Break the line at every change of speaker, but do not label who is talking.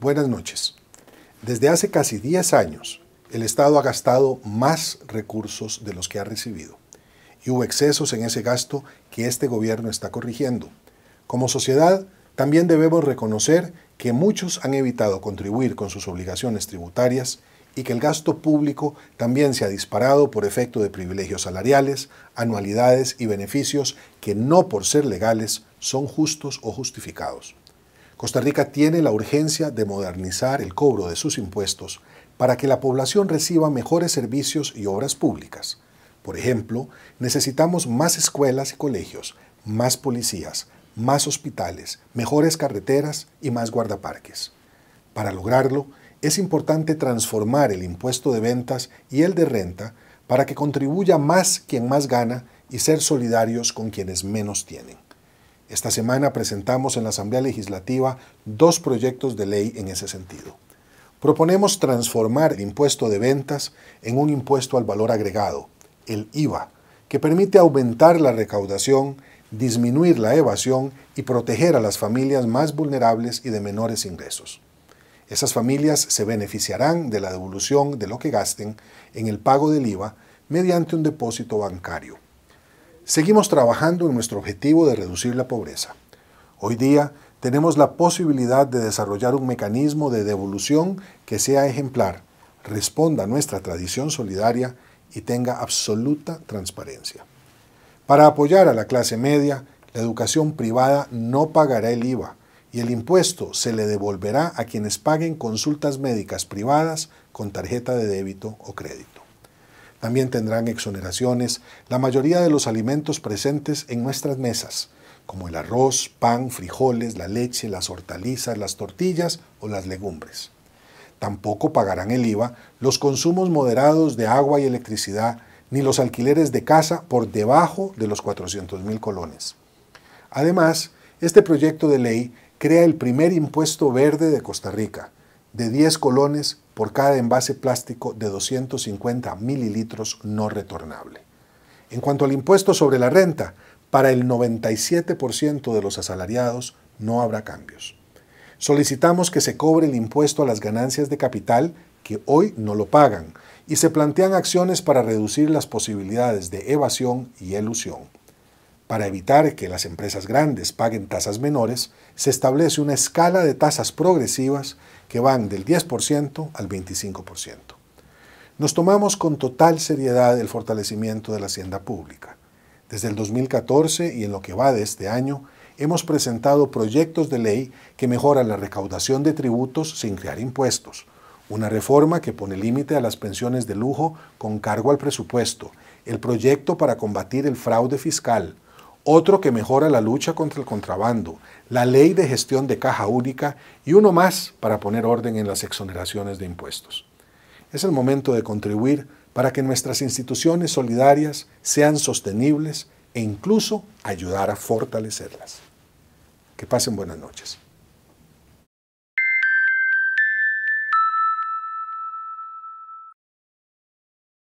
Buenas noches. Desde hace casi 10 años, el Estado ha gastado más recursos de los que ha recibido. Y hubo excesos en ese gasto que este gobierno está corrigiendo. Como sociedad, también debemos reconocer que muchos han evitado contribuir con sus obligaciones tributarias y que el gasto público también se ha disparado por efecto de privilegios salariales, anualidades y beneficios que no por ser legales son justos o justificados. Costa Rica tiene la urgencia de modernizar el cobro de sus impuestos para que la población reciba mejores servicios y obras públicas. Por ejemplo, necesitamos más escuelas y colegios, más policías, más hospitales, mejores carreteras y más guardaparques. Para lograrlo, es importante transformar el impuesto de ventas y el de renta para que contribuya más quien más gana y ser solidarios con quienes menos tienen. Esta semana presentamos en la Asamblea Legislativa dos proyectos de ley en ese sentido. Proponemos transformar el impuesto de ventas en un impuesto al valor agregado, el IVA, que permite aumentar la recaudación, disminuir la evasión y proteger a las familias más vulnerables y de menores ingresos. Esas familias se beneficiarán de la devolución de lo que gasten en el pago del IVA mediante un depósito bancario. Seguimos trabajando en nuestro objetivo de reducir la pobreza. Hoy día tenemos la posibilidad de desarrollar un mecanismo de devolución que sea ejemplar, responda a nuestra tradición solidaria y tenga absoluta transparencia. Para apoyar a la clase media, la educación privada no pagará el IVA y el impuesto se le devolverá a quienes paguen consultas médicas privadas con tarjeta de débito o crédito. También tendrán exoneraciones la mayoría de los alimentos presentes en nuestras mesas, como el arroz, pan, frijoles, la leche, las hortalizas, las tortillas o las legumbres. Tampoco pagarán el IVA los consumos moderados de agua y electricidad, ni los alquileres de casa por debajo de los 400.000 colones. Además, este proyecto de ley crea el primer impuesto verde de Costa Rica, de 10 colones por cada envase plástico de 250 mililitros no retornable. En cuanto al impuesto sobre la renta, para el 97% de los asalariados no habrá cambios. Solicitamos que se cobre el impuesto a las ganancias de capital que hoy no lo pagan y se plantean acciones para reducir las posibilidades de evasión y elusión. Para evitar que las empresas grandes paguen tasas menores, se establece una escala de tasas progresivas que van del 10% al 25%. Nos tomamos con total seriedad el fortalecimiento de la hacienda pública. Desde el 2014 y en lo que va de este año, hemos presentado proyectos de ley que mejoran la recaudación de tributos sin crear impuestos, una reforma que pone límite a las pensiones de lujo con cargo al presupuesto, el proyecto para combatir el fraude fiscal, otro que mejora la lucha contra el contrabando, la ley de gestión de caja única y uno más para poner orden en las exoneraciones de impuestos. Es el momento de contribuir para que nuestras instituciones solidarias sean sostenibles e incluso ayudar a fortalecerlas. Que pasen buenas noches.